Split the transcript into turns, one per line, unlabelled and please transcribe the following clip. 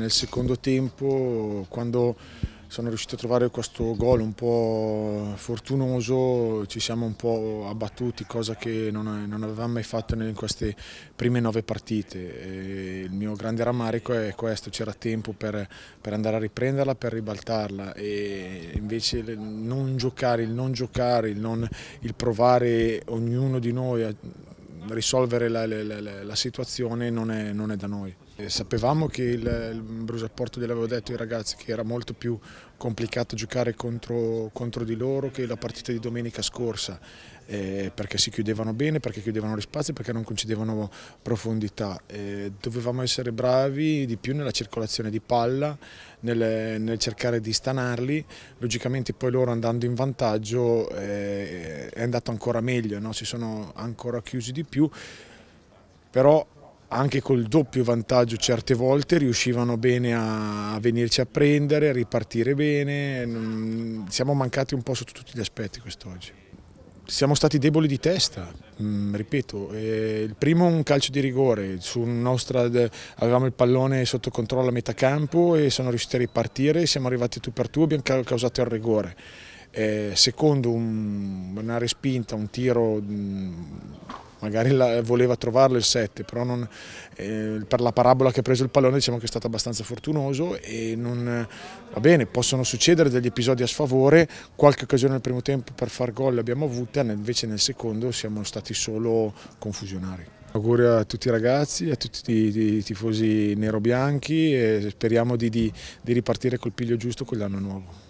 Nel secondo tempo, quando sono riuscito a trovare questo gol un po' fortunoso, ci siamo un po' abbattuti, cosa che non, non avevamo mai fatto in queste prime nove partite. E il mio grande rammarico è questo, c'era tempo per, per, andare a riprenderla, per ribaltarla e invece il non giocare, il non giocare, il, non, il provare ognuno di noi a, risolvere la, la, la, la situazione non è, non è, da noi. E eh, sapevamo che il, il Brusaporto gliel'avevo detto ai ragazzi che era molto più complicato giocare contro, contro di loro che la partita di domenica scorsa eh, perché si chiudevano bene, perché chiudevano gli spazi, perché non concedevano profondità. Eh, dovevamo essere bravi di più nella circolazione di palla, nel, nel cercare di stanarli, logicamente poi loro andando in vantaggio eh, è andato ancora meglio, no? si sono ancora chiusi di più, però anche col doppio vantaggio certe volte riuscivano bene a venirci a prendere, a ripartire bene, siamo mancati un po' sotto tutti gli aspetti quest'oggi siamo stati deboli di testa, mm, ripeto, eh, il primo un calcio di rigore, nostra, avevamo il pallone sotto controllo a metà campo e sono riusciti a ripartire, siamo arrivati tu per tu, abbiamo causato il rigore. Eh, secondo un, una respinta, un tiro... Mm, magari la, voleva trovarlo il 7, però non, eh, per la parabola che ha preso il pallone diciamo che è stato abbastanza fortunoso e non, va bene, possono succedere degli episodi a sfavore, qualche occasione nel primo tempo per far gol l'abbiamo avuta, invece nel secondo siamo stati solo confusionari. Auguri a tutti i ragazzi, a tutti i tifosi nero-bianchi e speriamo di, di, di ripartire col piglio giusto quell'anno nuovo.